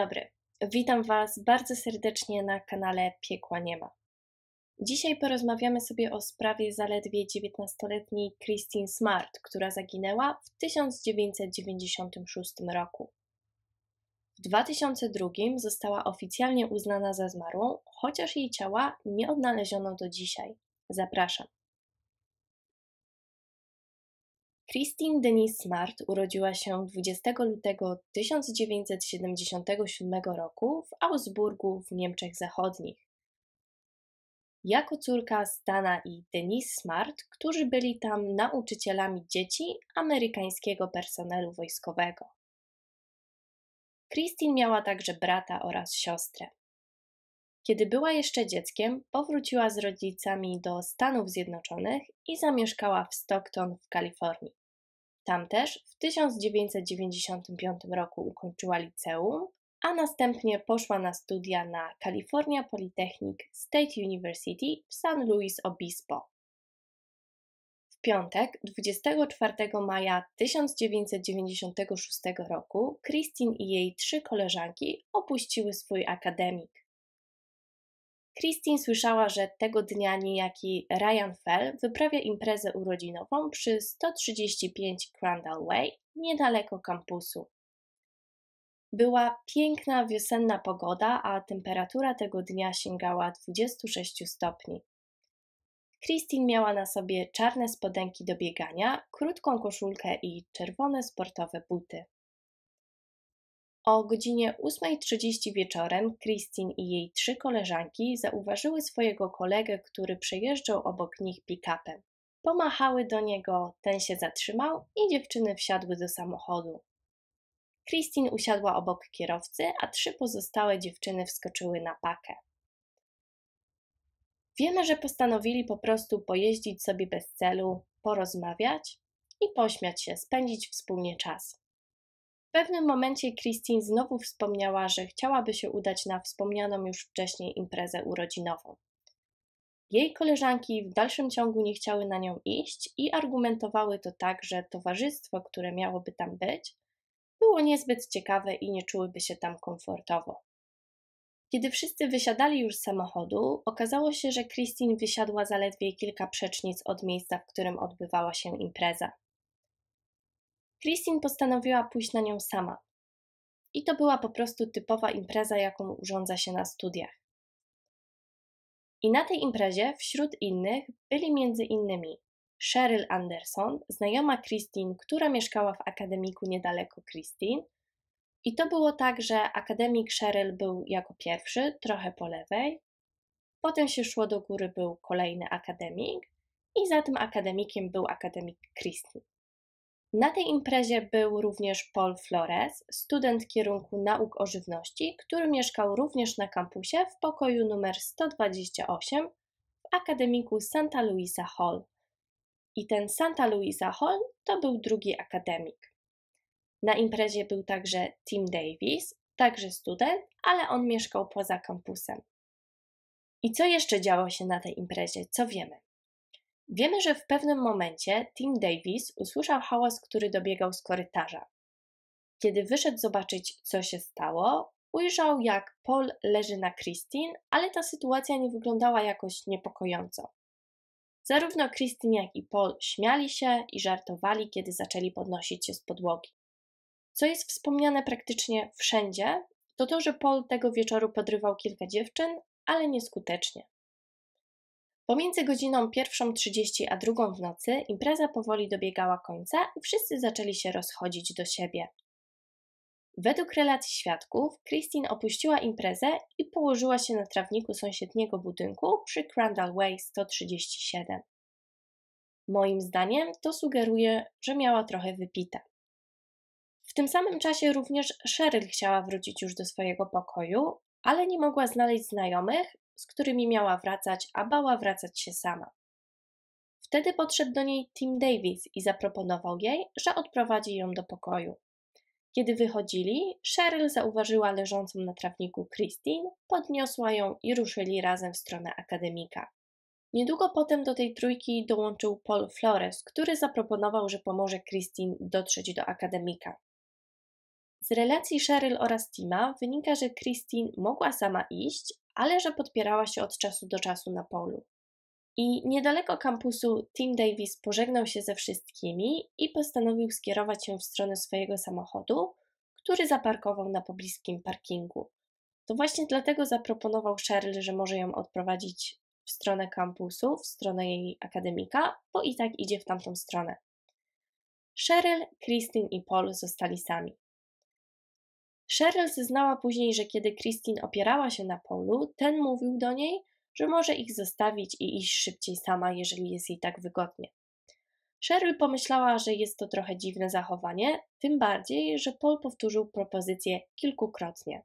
dobry. Witam Was bardzo serdecznie na kanale Piekła Nie ma. Dzisiaj porozmawiamy sobie o sprawie zaledwie 19-letniej Christine Smart, która zaginęła w 1996 roku. W 2002 została oficjalnie uznana za zmarłą, chociaż jej ciała nie odnaleziono do dzisiaj. Zapraszam. Christine Denise Smart urodziła się 20 lutego 1977 roku w Augsburgu w Niemczech Zachodnich. Jako córka Stana i Denise Smart, którzy byli tam nauczycielami dzieci amerykańskiego personelu wojskowego. Christine miała także brata oraz siostrę. Kiedy była jeszcze dzieckiem, powróciła z rodzicami do Stanów Zjednoczonych i zamieszkała w Stockton w Kalifornii. Tam też w 1995 roku ukończyła liceum, a następnie poszła na studia na California Polytechnic State University w San Luis Obispo. W piątek, 24 maja 1996 roku, Christine i jej trzy koleżanki opuściły swój akademik. Christine słyszała, że tego dnia niejaki Ryan Fell wyprawia imprezę urodzinową przy 135 Crandall Way, niedaleko kampusu. Była piękna wiosenna pogoda, a temperatura tego dnia sięgała 26 stopni. Christine miała na sobie czarne spodenki do biegania, krótką koszulkę i czerwone sportowe buty. O godzinie 8.30 wieczorem Christine i jej trzy koleżanki zauważyły swojego kolegę, który przejeżdżał obok nich pick-upem. Pomachały do niego, ten się zatrzymał i dziewczyny wsiadły do samochodu. Christine usiadła obok kierowcy, a trzy pozostałe dziewczyny wskoczyły na pakę. Wiemy, że postanowili po prostu pojeździć sobie bez celu, porozmawiać i pośmiać się, spędzić wspólnie czas. W pewnym momencie Christine znowu wspomniała, że chciałaby się udać na wspomnianą już wcześniej imprezę urodzinową. Jej koleżanki w dalszym ciągu nie chciały na nią iść i argumentowały to tak, że towarzystwo, które miałoby tam być, było niezbyt ciekawe i nie czułyby się tam komfortowo. Kiedy wszyscy wysiadali już z samochodu, okazało się, że Christine wysiadła zaledwie kilka przecznic od miejsca, w którym odbywała się impreza. Christine postanowiła pójść na nią sama. I to była po prostu typowa impreza, jaką urządza się na studiach. I na tej imprezie wśród innych byli między innymi Cheryl Anderson, znajoma Christine, która mieszkała w akademiku niedaleko Christine. I to było tak, że akademik Cheryl był jako pierwszy, trochę po lewej. Potem się szło do góry, był kolejny akademik. I za tym akademikiem był akademik Christine. Na tej imprezie był również Paul Flores, student kierunku nauk o żywności, który mieszkał również na kampusie w pokoju numer 128 w akademiku Santa Luisa Hall. I ten Santa Luisa Hall to był drugi akademik. Na imprezie był także Tim Davis, także student, ale on mieszkał poza kampusem. I co jeszcze działo się na tej imprezie? Co wiemy? Wiemy, że w pewnym momencie Tim Davis usłyszał hałas, który dobiegał z korytarza. Kiedy wyszedł zobaczyć, co się stało, ujrzał, jak Paul leży na Christine, ale ta sytuacja nie wyglądała jakoś niepokojąco. Zarówno Christine, jak i Paul śmiali się i żartowali, kiedy zaczęli podnosić się z podłogi. Co jest wspomniane praktycznie wszędzie, to to, że Paul tego wieczoru podrywał kilka dziewczyn, ale nieskutecznie. Pomiędzy godziną 1.30 a drugą w nocy impreza powoli dobiegała końca i wszyscy zaczęli się rozchodzić do siebie. Według relacji świadków, Christine opuściła imprezę i położyła się na trawniku sąsiedniego budynku przy Crandall Way 137. Moim zdaniem to sugeruje, że miała trochę wypite. W tym samym czasie również Cheryl chciała wrócić już do swojego pokoju, ale nie mogła znaleźć znajomych, z którymi miała wracać, a bała wracać się sama. Wtedy podszedł do niej Tim Davis i zaproponował jej, że odprowadzi ją do pokoju. Kiedy wychodzili, Cheryl zauważyła leżącą na trawniku Christine, podniosła ją i ruszyli razem w stronę akademika. Niedługo potem do tej trójki dołączył Paul Flores, który zaproponował, że pomoże Christine dotrzeć do akademika. Z relacji Cheryl oraz Tima wynika, że Christine mogła sama iść, ale że podpierała się od czasu do czasu na polu. I niedaleko kampusu Tim Davis pożegnał się ze wszystkimi i postanowił skierować się w stronę swojego samochodu, który zaparkował na pobliskim parkingu. To właśnie dlatego zaproponował Cheryl, że może ją odprowadzić w stronę kampusu, w stronę jej akademika, bo i tak idzie w tamtą stronę. Cheryl, Kristin i Paul zostali sami. Cheryl zeznała później, że kiedy Christine opierała się na Paulu, ten mówił do niej, że może ich zostawić i iść szybciej sama, jeżeli jest jej tak wygodnie. Cheryl pomyślała, że jest to trochę dziwne zachowanie, tym bardziej, że Paul powtórzył propozycję kilkukrotnie.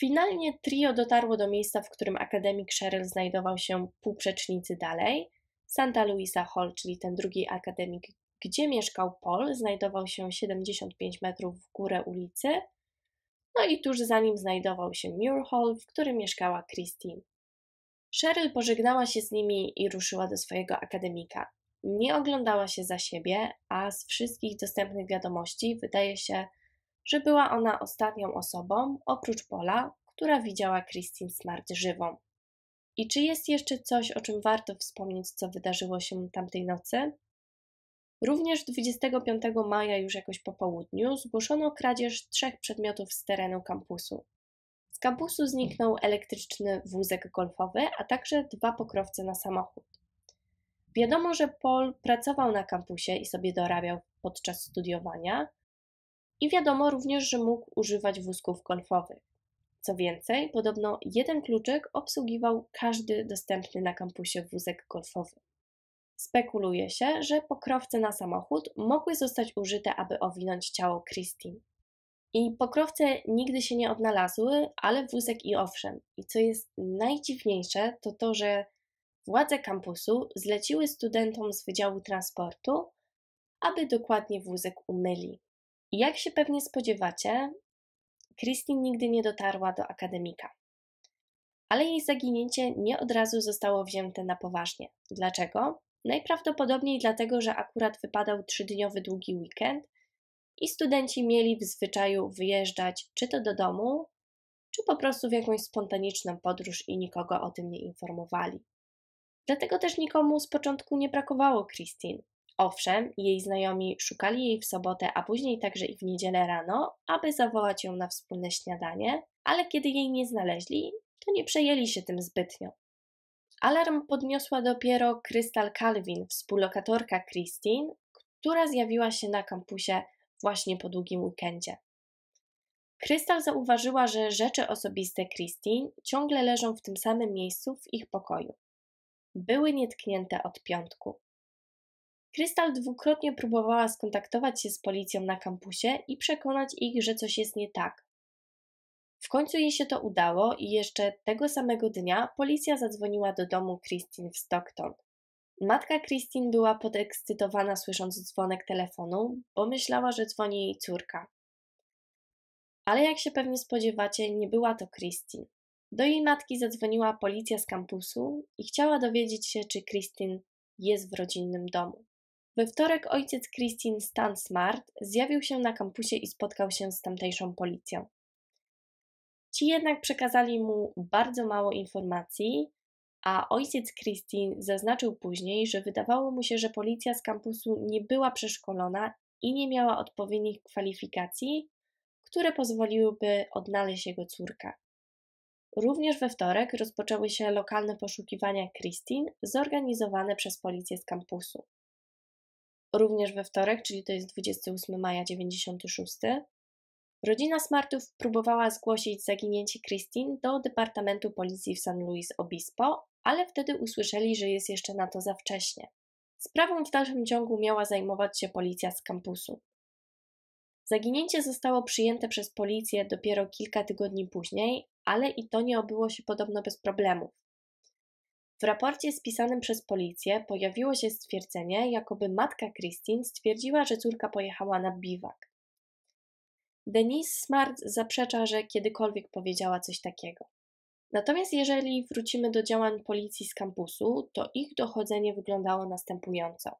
Finalnie trio dotarło do miejsca, w którym akademik Cheryl znajdował się pół przecznicy dalej. Santa Luisa Hall, czyli ten drugi akademik, gdzie mieszkał Paul, znajdował się 75 metrów w górę ulicy, no i tuż za nim znajdował się Muir Hall, w którym mieszkała Christine. Cheryl pożegnała się z nimi i ruszyła do swojego akademika. Nie oglądała się za siebie, a z wszystkich dostępnych wiadomości wydaje się, że była ona ostatnią osobą, oprócz Pola, która widziała Christine Smart żywą. I czy jest jeszcze coś, o czym warto wspomnieć, co wydarzyło się tamtej nocy? Również 25 maja, już jakoś po południu, zgłoszono kradzież trzech przedmiotów z terenu kampusu. Z kampusu zniknął elektryczny wózek golfowy, a także dwa pokrowce na samochód. Wiadomo, że Paul pracował na kampusie i sobie dorabiał podczas studiowania, i wiadomo również, że mógł używać wózków golfowych. Co więcej, podobno jeden kluczyk obsługiwał każdy dostępny na kampusie wózek golfowy. Spekuluje się, że pokrowce na samochód mogły zostać użyte, aby owinąć ciało Christine. I pokrowce nigdy się nie odnalazły, ale wózek i owszem. I co jest najdziwniejsze, to to, że władze kampusu zleciły studentom z Wydziału Transportu, aby dokładnie wózek umyli. I jak się pewnie spodziewacie, Christine nigdy nie dotarła do akademika. Ale jej zaginięcie nie od razu zostało wzięte na poważnie. Dlaczego? Najprawdopodobniej dlatego, że akurat wypadał trzydniowy długi weekend i studenci mieli w zwyczaju wyjeżdżać czy to do domu, czy po prostu w jakąś spontaniczną podróż i nikogo o tym nie informowali. Dlatego też nikomu z początku nie brakowało Christine. Owszem, jej znajomi szukali jej w sobotę, a później także i w niedzielę rano, aby zawołać ją na wspólne śniadanie, ale kiedy jej nie znaleźli, to nie przejęli się tym zbytnio. Alarm podniosła dopiero Krystal Calvin, współlokatorka Christine, która zjawiła się na kampusie właśnie po długim weekendzie. Krystal zauważyła, że rzeczy osobiste Christine ciągle leżą w tym samym miejscu w ich pokoju. Były nietknięte od piątku. Krystal dwukrotnie próbowała skontaktować się z policją na kampusie i przekonać ich, że coś jest nie tak, w końcu jej się to udało i jeszcze tego samego dnia policja zadzwoniła do domu Christine w Stockton. Matka Christine była podekscytowana słysząc dzwonek telefonu, bo myślała, że dzwoni jej córka. Ale jak się pewnie spodziewacie, nie była to Christine. Do jej matki zadzwoniła policja z kampusu i chciała dowiedzieć się, czy Christine jest w rodzinnym domu. We wtorek ojciec Christine Stan Smart zjawił się na kampusie i spotkał się z tamtejszą policją. Ci jednak przekazali mu bardzo mało informacji, a ojciec Christine zaznaczył później, że wydawało mu się, że policja z kampusu nie była przeszkolona i nie miała odpowiednich kwalifikacji, które pozwoliłyby odnaleźć jego córkę. Również we wtorek rozpoczęły się lokalne poszukiwania Christine zorganizowane przez policję z kampusu. Również we wtorek, czyli to jest 28 maja 96, Rodzina Smartów próbowała zgłosić zaginięcie Christine do Departamentu Policji w San Luis Obispo, ale wtedy usłyszeli, że jest jeszcze na to za wcześnie. Sprawą w dalszym ciągu miała zajmować się policja z kampusu. Zaginięcie zostało przyjęte przez policję dopiero kilka tygodni później, ale i to nie obyło się podobno bez problemów. W raporcie spisanym przez policję pojawiło się stwierdzenie, jakoby matka Christine stwierdziła, że córka pojechała na biwak. Denise Smart zaprzecza, że kiedykolwiek powiedziała coś takiego. Natomiast jeżeli wrócimy do działań policji z kampusu, to ich dochodzenie wyglądało następująco.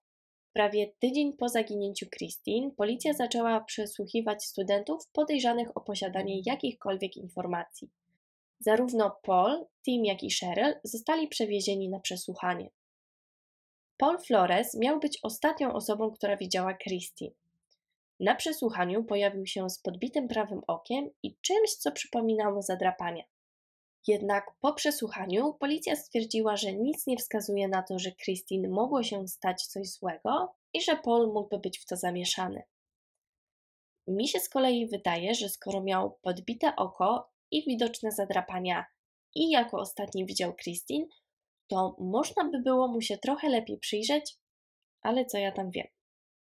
Prawie tydzień po zaginięciu Christine, policja zaczęła przesłuchiwać studentów podejrzanych o posiadanie jakichkolwiek informacji. Zarówno Paul, Tim, jak i Cheryl zostali przewiezieni na przesłuchanie. Paul Flores miał być ostatnią osobą, która widziała Christine. Na przesłuchaniu pojawił się z podbitym prawym okiem i czymś, co przypominało zadrapania. Jednak po przesłuchaniu policja stwierdziła, że nic nie wskazuje na to, że Christine mogło się stać coś złego i że Paul mógłby być w to zamieszany. Mi się z kolei wydaje, że skoro miał podbite oko i widoczne zadrapania i jako ostatni widział Christine, to można by było mu się trochę lepiej przyjrzeć, ale co ja tam wiem.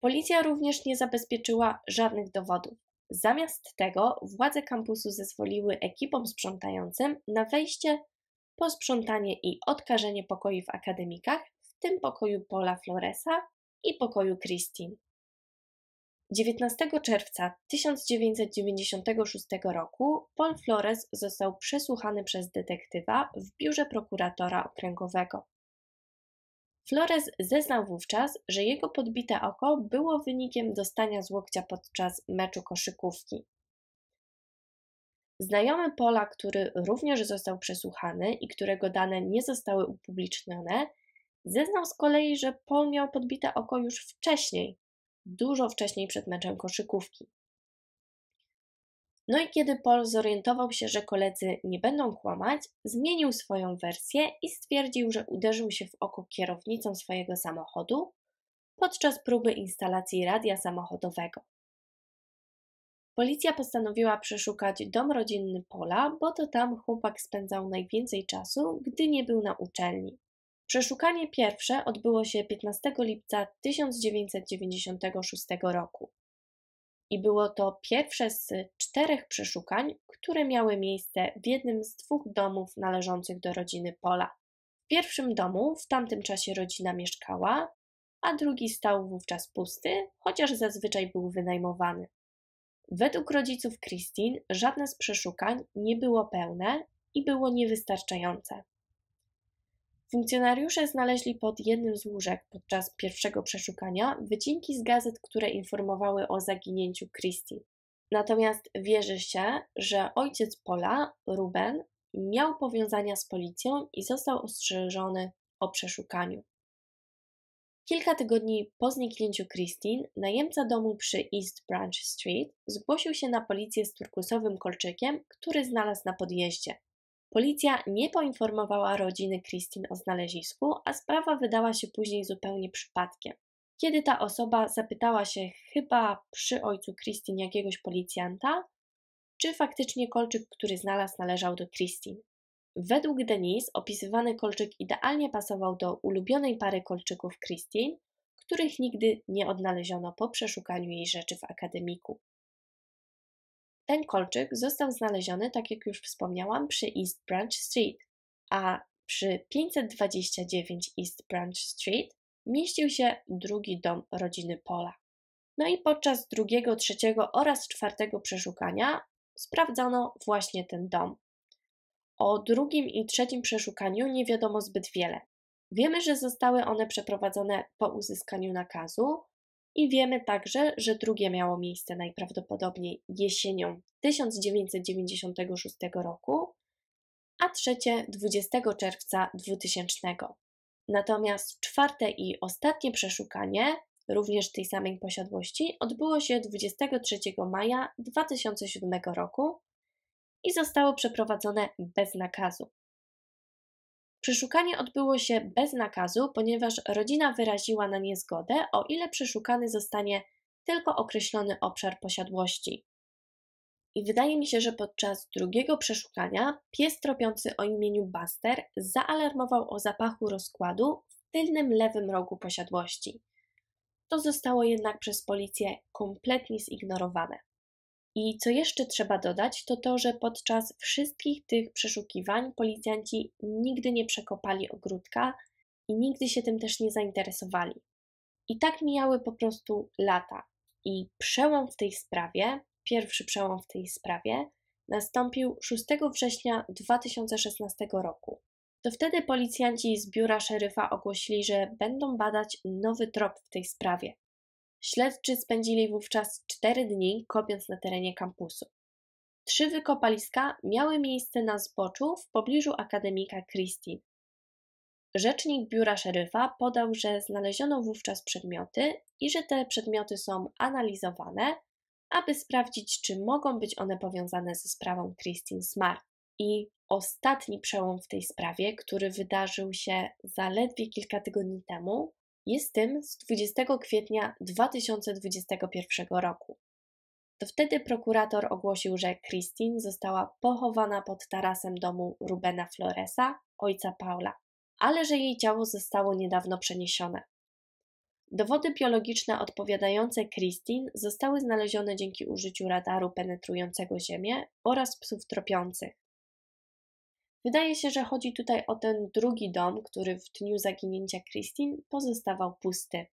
Policja również nie zabezpieczyła żadnych dowodów. Zamiast tego władze kampusu zezwoliły ekipom sprzątającym na wejście, posprzątanie i odkażenie pokoi w akademikach, w tym pokoju Paula Floresa i pokoju Christine. 19 czerwca 1996 roku Paul Flores został przesłuchany przez detektywa w biurze prokuratora okręgowego. Flores zeznał wówczas, że jego podbite oko było wynikiem dostania z łokcia podczas meczu koszykówki. Znajomy Pola, który również został przesłuchany i którego dane nie zostały upublicznione, zeznał z kolei, że Pol miał podbite oko już wcześniej, dużo wcześniej przed meczem koszykówki. No i kiedy Paul zorientował się, że koledzy nie będą kłamać, zmienił swoją wersję i stwierdził, że uderzył się w oko kierownicą swojego samochodu podczas próby instalacji radia samochodowego. Policja postanowiła przeszukać dom rodzinny Pola, bo to tam chłopak spędzał najwięcej czasu, gdy nie był na uczelni. Przeszukanie pierwsze odbyło się 15 lipca 1996 roku i było to pierwsze z czterech przeszukań, które miały miejsce w jednym z dwóch domów należących do rodziny Pola. W pierwszym domu w tamtym czasie rodzina mieszkała, a drugi stał wówczas pusty, chociaż zazwyczaj był wynajmowany. Według rodziców Christine żadne z przeszukań nie było pełne i było niewystarczające. Funkcjonariusze znaleźli pod jednym z łóżek podczas pierwszego przeszukania wycinki z gazet, które informowały o zaginięciu Christie. Natomiast wierzy się, że ojciec Pola, Ruben, miał powiązania z policją i został ostrzeżony o przeszukaniu. Kilka tygodni po zniknięciu Christine, najemca domu przy East Branch Street zgłosił się na policję z turkusowym kolczykiem, który znalazł na podjeździe. Policja nie poinformowała rodziny Kristin o znalezisku, a sprawa wydała się później zupełnie przypadkiem. Kiedy ta osoba zapytała się chyba przy ojcu Kristin jakiegoś policjanta, czy faktycznie kolczyk, który znalazł, należał do Kristin. Według Denise opisywany kolczyk idealnie pasował do ulubionej pary kolczyków Kristin, których nigdy nie odnaleziono po przeszukaniu jej rzeczy w akademiku. Ten kolczyk został znaleziony, tak jak już wspomniałam, przy East Branch Street, a przy 529 East Branch Street mieścił się drugi dom rodziny Pola. No i podczas drugiego, trzeciego oraz czwartego przeszukania sprawdzano właśnie ten dom. O drugim i trzecim przeszukaniu nie wiadomo zbyt wiele. Wiemy, że zostały one przeprowadzone po uzyskaniu nakazu, i wiemy także, że drugie miało miejsce najprawdopodobniej jesienią 1996 roku, a trzecie 20 czerwca 2000. Natomiast czwarte i ostatnie przeszukanie, również tej samej posiadłości, odbyło się 23 maja 2007 roku i zostało przeprowadzone bez nakazu. Przeszukanie odbyło się bez nakazu, ponieważ rodzina wyraziła na nie zgodę, o ile przeszukany zostanie tylko określony obszar posiadłości. I wydaje mi się, że podczas drugiego przeszukania pies tropiący o imieniu Buster zaalarmował o zapachu rozkładu w tylnym lewym rogu posiadłości. To zostało jednak przez policję kompletnie zignorowane. I co jeszcze trzeba dodać, to to, że podczas wszystkich tych przeszukiwań policjanci nigdy nie przekopali ogródka i nigdy się tym też nie zainteresowali. I tak mijały po prostu lata. I przełom w tej sprawie, pierwszy przełom w tej sprawie, nastąpił 6 września 2016 roku. To wtedy policjanci z biura szeryfa ogłosili, że będą badać nowy trop w tej sprawie. Śledczy spędzili wówczas cztery dni kopiąc na terenie kampusu. Trzy wykopaliska miały miejsce na zboczu w pobliżu akademika Christie. Rzecznik biura szeryfa podał, że znaleziono wówczas przedmioty i że te przedmioty są analizowane, aby sprawdzić, czy mogą być one powiązane ze sprawą Christine Smart. I ostatni przełom w tej sprawie, który wydarzył się zaledwie kilka tygodni temu, jest tym z 20 kwietnia 2021 roku. To wtedy prokurator ogłosił, że Christine została pochowana pod tarasem domu Rubena Floresa, ojca Paula, ale że jej ciało zostało niedawno przeniesione. Dowody biologiczne odpowiadające Christine zostały znalezione dzięki użyciu radaru penetrującego ziemię oraz psów tropiących. Wydaje się, że chodzi tutaj o ten drugi dom, który w dniu zaginięcia Christine pozostawał pusty.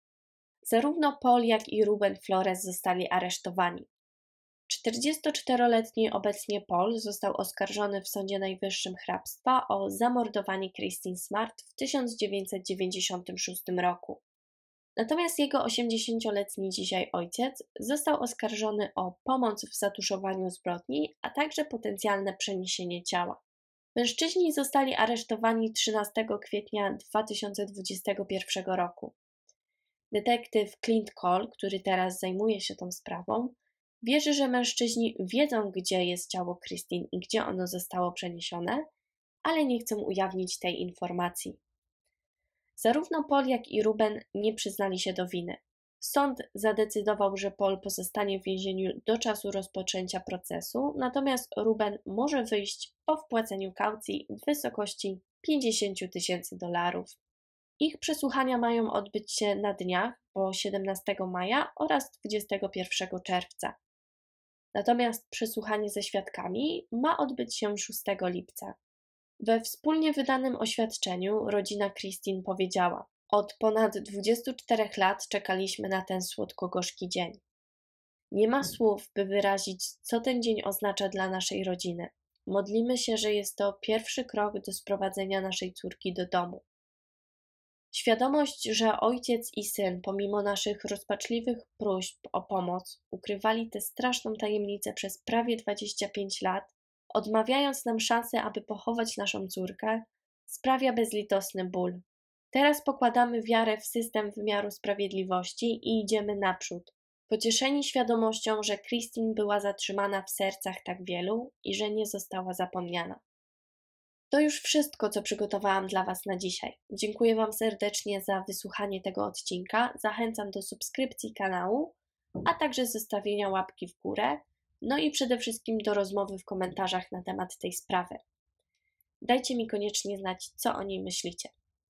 Zarówno Paul, jak i Ruben Flores zostali aresztowani. 44-letni obecnie Paul został oskarżony w Sądzie Najwyższym Hrabstwa o zamordowanie Christine Smart w 1996 roku. Natomiast jego 80-letni dzisiaj ojciec został oskarżony o pomoc w zatuszowaniu zbrodni, a także potencjalne przeniesienie ciała. Mężczyźni zostali aresztowani 13 kwietnia 2021 roku. Detektyw Clint Cole, który teraz zajmuje się tą sprawą, wierzy, że mężczyźni wiedzą, gdzie jest ciało Christine i gdzie ono zostało przeniesione, ale nie chcą ujawnić tej informacji. Zarówno Paul, jak i Ruben nie przyznali się do winy. Sąd zadecydował, że Paul pozostanie w więzieniu do czasu rozpoczęcia procesu, natomiast Ruben może wyjść po wpłaceniu kaucji w wysokości 50 tysięcy dolarów. Ich przesłuchania mają odbyć się na dniach, po 17 maja oraz 21 czerwca. Natomiast przesłuchanie ze świadkami ma odbyć się 6 lipca. We wspólnie wydanym oświadczeniu rodzina Christine powiedziała: od ponad 24 lat czekaliśmy na ten słodko-gorzki dzień. Nie ma słów, by wyrazić, co ten dzień oznacza dla naszej rodziny. Modlimy się, że jest to pierwszy krok do sprowadzenia naszej córki do domu. Świadomość, że ojciec i syn, pomimo naszych rozpaczliwych próśb o pomoc, ukrywali tę straszną tajemnicę przez prawie 25 lat, odmawiając nam szansy, aby pochować naszą córkę, sprawia bezlitosny ból, Teraz pokładamy wiarę w system wymiaru sprawiedliwości i idziemy naprzód. Pocieszeni świadomością, że Christine była zatrzymana w sercach tak wielu i że nie została zapomniana. To już wszystko, co przygotowałam dla Was na dzisiaj. Dziękuję Wam serdecznie za wysłuchanie tego odcinka. Zachęcam do subskrypcji kanału, a także zostawienia łapki w górę, no i przede wszystkim do rozmowy w komentarzach na temat tej sprawy. Dajcie mi koniecznie znać, co o niej myślicie.